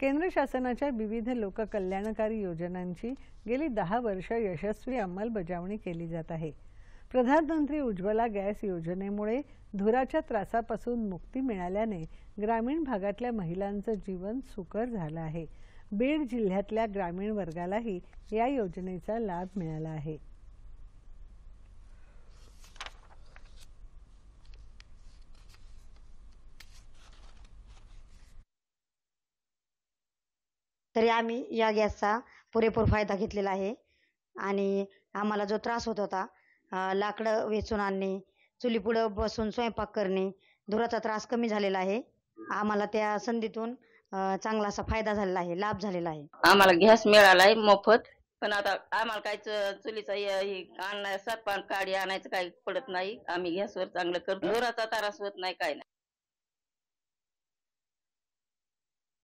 केंद्र शासनाच्या विविध लोककल्याणकारी योजनांची गेली दहा वर्ष यशस्वी अंमलबजावणी केली जात आहे प्रधानमंत्री उज्ज्वला गॅस योजनेमुळे धुराच्या त्रासापासून मुक्ती मिळाल्याने ग्रामीण भागातल्या महिलांचं जीवन सुकर झालं आहे बीड जिल्ह्यातल्या ग्रामीण वर्गालाही या योजनेचा लाभ मिळाला आहे तरी आम्ही या गॅसचा पुरेपूर फायदा घेतलेला आहे आणि आम्हाला जो त्रास होत होता लाकडं वेचून आणणे चुलीपुढं बसून स्वयंपाक करणे धुराचा त्रास कमी झालेला आहे आम्हाला त्या संधीतून चांगला असा फायदा झालेला आहे लाभ झालेला आहे आम्हाला गॅस मिळाला आहे मोफत पण आता आम्हाला काहीच चुलीचा आणण्या सरपान काडी आणायचं काही पडत नाही आम्ही गॅसवर चांगलं करतो धुराचा त्रास होत नाही काय नाही